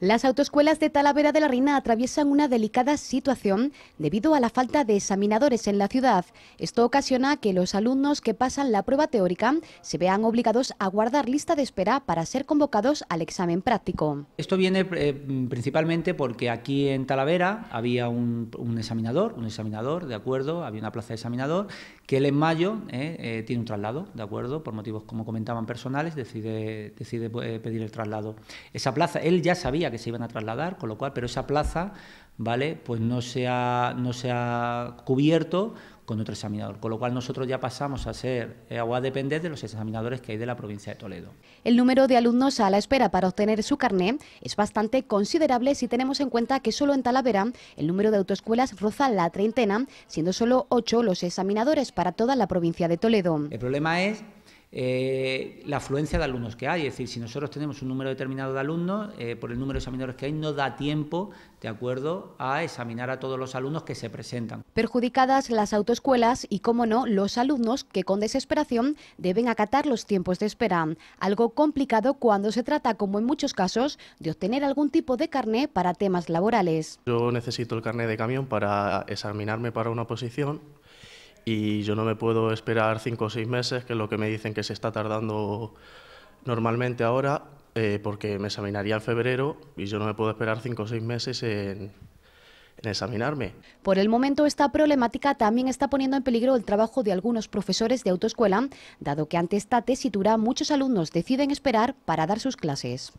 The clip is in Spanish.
Las autoescuelas de Talavera de la Reina atraviesan una delicada situación debido a la falta de examinadores en la ciudad. Esto ocasiona que los alumnos que pasan la prueba teórica se vean obligados a guardar lista de espera para ser convocados al examen práctico. Esto viene eh, principalmente porque aquí en Talavera había un, examinador, un examinador, de acuerdo, había una plaza de examinador, que él en mayo eh, eh, tiene un traslado, de acuerdo, por motivos como comentaban personales, decide, decide pedir el traslado. Esa plaza, él ya sabía que se iban a trasladar, con lo cual, pero esa plaza, ¿vale? Pues no se ha, no se ha cubierto con otro examinador, con lo cual nosotros ya pasamos a ser eh, agua a depender de los examinadores que hay de la provincia de Toledo. El número de alumnos a la espera para obtener su carné es bastante considerable si tenemos en cuenta que solo en Talavera el número de autoescuelas roza la treintena, siendo solo ocho los examinadores para toda la provincia de Toledo. El problema es eh, la afluencia de alumnos que hay. Es decir, si nosotros tenemos un número determinado de alumnos, eh, por el número de examinadores que hay, no da tiempo, de acuerdo, a examinar a todos los alumnos que se presentan. Perjudicadas las autoescuelas y, como no, los alumnos que con desesperación deben acatar los tiempos de espera. Algo complicado cuando se trata, como en muchos casos, de obtener algún tipo de carné para temas laborales. Yo necesito el carné de camión para examinarme para una posición y yo no me puedo esperar cinco o seis meses, que es lo que me dicen que se está tardando normalmente ahora, eh, porque me examinaría en febrero y yo no me puedo esperar cinco o seis meses en examinarme. Por el momento, esta problemática también está poniendo en peligro el trabajo de algunos profesores de autoescuela, dado que ante esta tesitura muchos alumnos deciden esperar para dar sus clases.